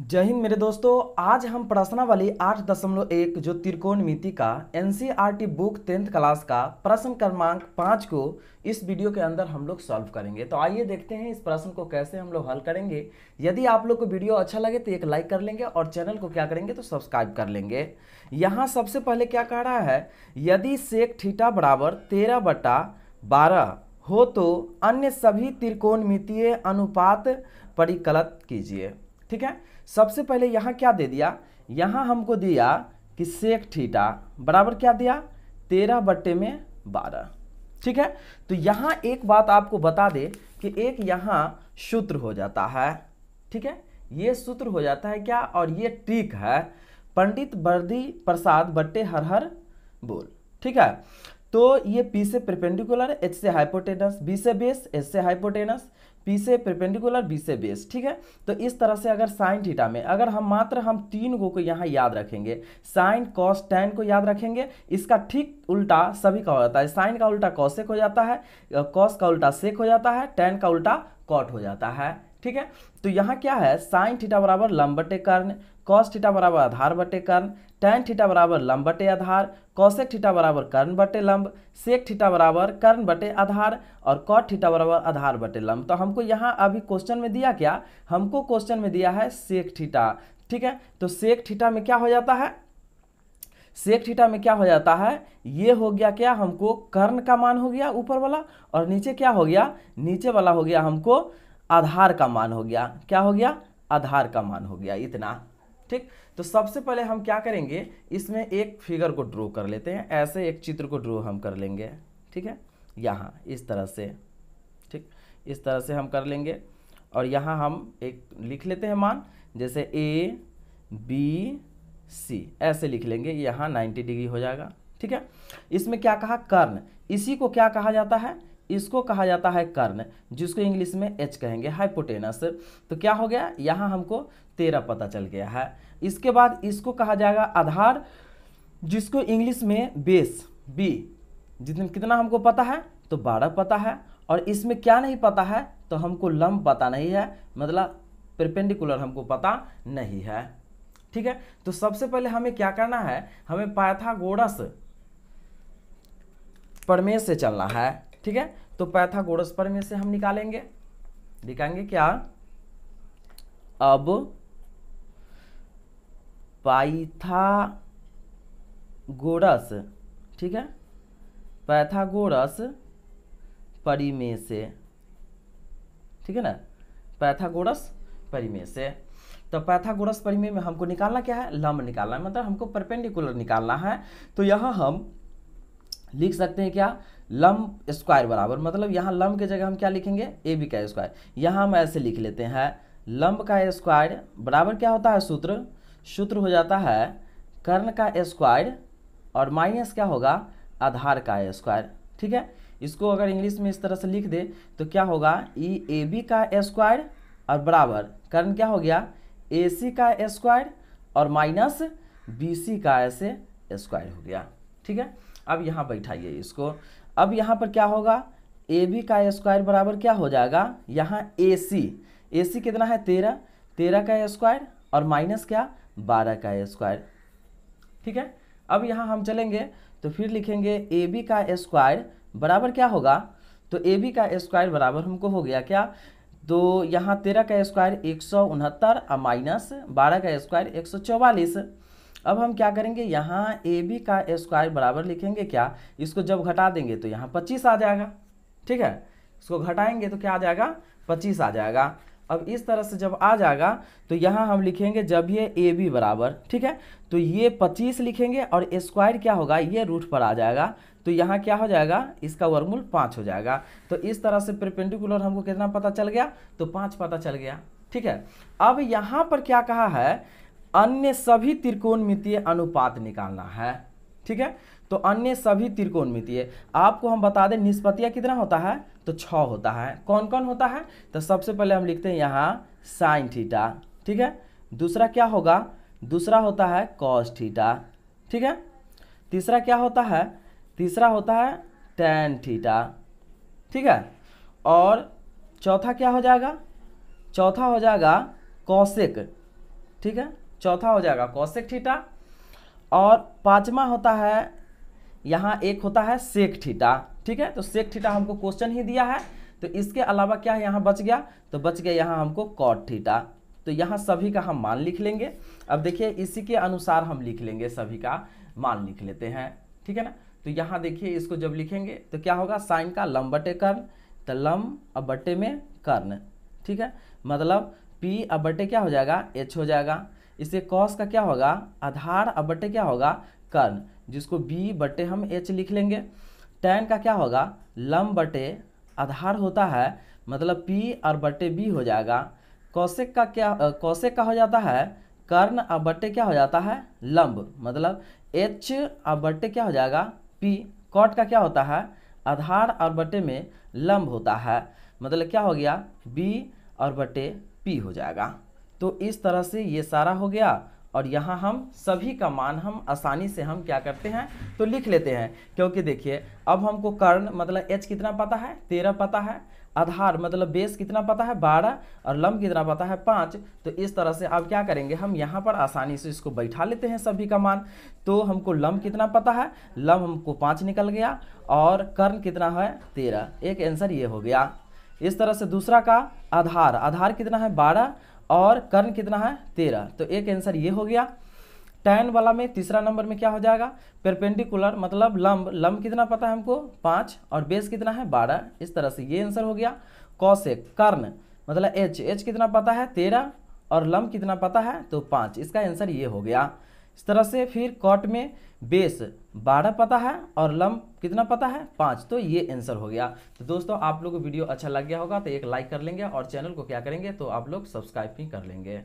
जय हिंद मेरे दोस्तों आज हम प्रश्न वाली आठ दशमलव एक जो त्रिकोण मिति का N e book tenth class का प्रश्न क्रमांक पाँच को इस वीडियो के अंदर हम लोग सॉल्व करेंगे तो आइए देखते हैं इस प्रश्न को कैसे हम लोग हल करेंगे यदि आप लोग को वीडियो अच्छा लगे तो एक लाइक कर लेंगे और चैनल को क्या करेंगे तो सब्सक्राइब कर लेंगे यहाँ सबसे पहले क्या कह रहा है यदि सेक ठीठा बराबर तेरह बटा बारह हो तो अन्य सभी त्रिकोण अनुपात परिकलित कीजिए ठीक है सबसे पहले यहाँ क्या दे दिया यहाँ हमको दिया कि सेक थीटा बराबर क्या दिया तेरह बट्टे में बारह ठीक है तो यहाँ एक बात आपको बता दे कि एक यहाँ सूत्र हो जाता है ठीक है ये सूत्र हो जाता है क्या और ये ट्रिक है पंडित बर्दी प्रसाद बट्टे हर हर बोल ठीक है तो ये पी से प्रिपेंडिकुलर एच से हाइपोटेनस बी से बेस एच से हाइपोटेनस पी से प्रपेंडिकुलर बी से बेस ठीक है तो इस तरह से अगर साइन थीटा में अगर हम मात्र हम तीन गो को यहाँ याद रखेंगे साइन कॉस टेन को याद रखेंगे इसका ठीक उल्टा सभी का हो जाता है साइन का उल्टा कॉसेक हो जाता है कॉस का उल्टा सेक हो जाता है टेन का उल्टा कॉट हो जाता है ठीक है तो यहाँ क्या है साइन थीटा बराबर लंबटे कर्ण कॉस थीटा बराबर आधार बटे कर्ण टैन थीटा बराबर लंब बटे आधार कौशेक थीटा बराबर कर्ण बटे लंब सेक थीटा बराबर कर्ण बटे आधार और कॉट थीटा बराबर आधार बटे लंब तो हमको यहाँ अभी क्वेश्चन में दिया क्या हमको क्वेश्चन में दिया है सेक थीटा ठीक है तो सेक थीटा में क्या हो जाता है सेक थीटा में क्या हो जाता है ये हो गया क्या हमको कर्ण का मान हो गया ऊपर वाला और नीचे क्या हो गया नीचे वाला हो गया हमको आधार का मान हो गया क्या हो गया आधार का मान हो गया इतना ठीक तो सबसे पहले हम क्या करेंगे इसमें एक फिगर को ड्रो कर लेते हैं ऐसे एक चित्र को ड्रो हम कर लेंगे ठीक है यहाँ इस तरह से ठीक इस तरह से हम कर लेंगे और यहाँ हम एक लिख लेते हैं मान जैसे ए बी सी ऐसे लिख लेंगे यहाँ 90 डिग्री हो जाएगा ठीक है इसमें क्या कहा कर्ण इसी को क्या कहा जाता है इसको कहा जाता है कर्ण जिसको इंग्लिश में एच कहेंगे हाइपोटेनस तो क्या हो गया यहाँ हमको तेरह पता चल गया है इसके बाद इसको कहा जाएगा आधार जिसको इंग्लिश में बेस बी जितने कितना हमको पता है तो बारह पता है और इसमें क्या नहीं पता है तो हमको लंब पता नहीं है मतलब प्रिपेंडिकुलर हमको पता नहीं है ठीक है तो सबसे पहले हमें क्या करना है हमें पायथागोरस प्रमेय से चलना है ठीक है तो पैथागोरस पर में से हम निकालेंगे दिखाएंगे क्या अब पाइथागोरस ठीक है पैथागोरस परिमेय से ठीक है ना पैथागोरस परिमेय से तो पैथागोरस परिमेय में हमको निकालना क्या है लंब निकालना है मतलब हमको परपेंडिकुलर निकालना है तो यहां हम लिख सकते हैं क्या लम्ब स्क्वायर बराबर मतलब यहाँ लम्ब के जगह हम क्या लिखेंगे ए बी का स्क्वायर यहाँ हम ऐसे लिख लेते हैं लम्ब का स्क्वायर बराबर क्या होता है सूत्र सूत्र हो जाता है कर्ण का स्क्वायर और माइनस क्या होगा आधार का स्क्वायर ठीक है इसको अगर इंग्लिश में इस तरह से लिख दे तो क्या होगा ई ए बी का स्क्वायर और बराबर कर्ण क्या हो गया ए सी का स्क्वायर और माइनस बी सी का ऐसे स्क्वायर हो गया ठीक है अब यहाँ बैठाइए इसको अब यहाँ पर क्या होगा ए बी का स्क्वायर बराबर क्या हो जाएगा यहाँ ए सी ए सी कितना है तेरह तेरह का स्क्वायर और माइनस क्या बारह का स्क्वायर ठीक है अब यहाँ हम चलेंगे तो फिर लिखेंगे ए बी का स्क्वायर बराबर क्या होगा तो ए बी का स्क्वायर बराबर हमको हो गया क्या तो यहाँ तेरह का स्क्वायर एक सौ उनहत्तर और माइनस बारह का स्क्वायर एक सौ चौवालीस अब हम क्या करेंगे यहाँ ए बी का स्क्वायर बराबर लिखेंगे क्या इसको जब घटा देंगे तो यहाँ पच्चीस आ जाएगा ठीक है इसको घटाएंगे तो क्या आ जाएगा पच्चीस आ जाएगा अब इस तरह से जब आ जाएगा तो यहाँ हम लिखेंगे जब ये ए बी बराबर ठीक है तो ये पच्चीस लिखेंगे और स्क्वायर क्या होगा ये रूट पर आ जाएगा तो यहाँ क्या हो जाएगा इसका वर्मूल पाँच हो जाएगा तो इस तरह से परपेंडिकुलर हमको कितना पता चल गया तो पाँच पता चल गया ठीक है अब यहाँ पर क्या कहा है अन्य सभी त्रिकोणमितीय अनुपात निकालना है ठीक है तो अन्य सभी त्रिकोणमितीय आपको हम बता दें निष्पत्तियाँ कितना होता है तो छ होता है कौन कौन होता है तो सबसे पहले हम लिखते हैं यहाँ साइन थीटा ठीक है दूसरा क्या होगा दूसरा होता है कॉस थीटा ठीक है तीसरा क्या होता है तीसरा होता है टेन थीटा ठीक है और चौथा क्या हो जाएगा चौथा हो जाएगा कौशिक ठीक है चौथा हो जाएगा कौशिक ठीटा और पाँचवा होता है यहाँ एक होता है सेक ठीटा ठीक है तो सेक ठीटा हमको क्वेश्चन ही दिया है तो इसके अलावा क्या है यहाँ बच गया तो बच गया यहाँ हमको कॉट ठीटा तो यहाँ सभी का हम मान लिख लेंगे अब देखिए इसी के अनुसार हम लिख लेंगे सभी का मान लिख लेते हैं ठीक है ना तो यहाँ देखिए इसको जब लिखेंगे तो क्या होगा साइन का लम बटे कर्ण तो लम अब बटे में कर्ण ठीक है मतलब पी अब बटे क्या हो जाएगा एच हो जाएगा इससे कॉस का क्या होगा आधार और बटे क्या होगा कर्ण जिसको बी बटे हम एच लिख लेंगे टैन का क्या होगा लम बटे आधार होता है मतलब पी और बटे बी हो जाएगा कौशिक का क्या कौशिक का हो जाता है कर्ण और बटे क्या हो जाता है लंब मतलब एच और बटे क्या हो जाएगा पी कॉट का क्या होता है आधार और बटे में लंब होता है मतलब क्या हो गया बी और बटे पी हो जाएगा तो इस तरह से ये सारा हो गया और यहाँ हम सभी का मान हम आसानी से हम क्या करते हैं तो लिख लेते हैं क्योंकि देखिए अब हमको कर्ण मतलब एच कितना पता है तेरह पता है आधार मतलब बेस कितना पता है बारह और लम कितना पता है पाँच तो इस तरह से अब क्या करेंगे हम यहाँ पर आसानी से इसको बैठा लेते हैं सभी का मान तो हमको लम कितना पता है लम हमको पाँच निकल गया और कर्ण कितना है तेरह एक आंसर ये हो गया इस तरह से दूसरा का आधार आधार कितना है बारह और कर्ण कितना है तेरह तो एक आंसर ये हो गया टैन वाला में तीसरा नंबर में क्या हो जाएगा परपेंडिकुलर मतलब लंब लंब कितना पता है हमको पाँच और बेस कितना है बारह इस तरह से ये आंसर हो गया कौशिक कर्ण मतलब एच एच कितना पता है तेरह और लंब कितना पता है तो पाँच इसका आंसर ये हो गया इस तरह से फिर कॉट में बेस बारह पता है और लम्ब कितना पता है पाँच तो ये आंसर हो गया तो दोस्तों आप लोग को वीडियो अच्छा लग गया होगा तो एक लाइक कर लेंगे और चैनल को क्या करेंगे तो आप लोग सब्सक्राइब भी कर लेंगे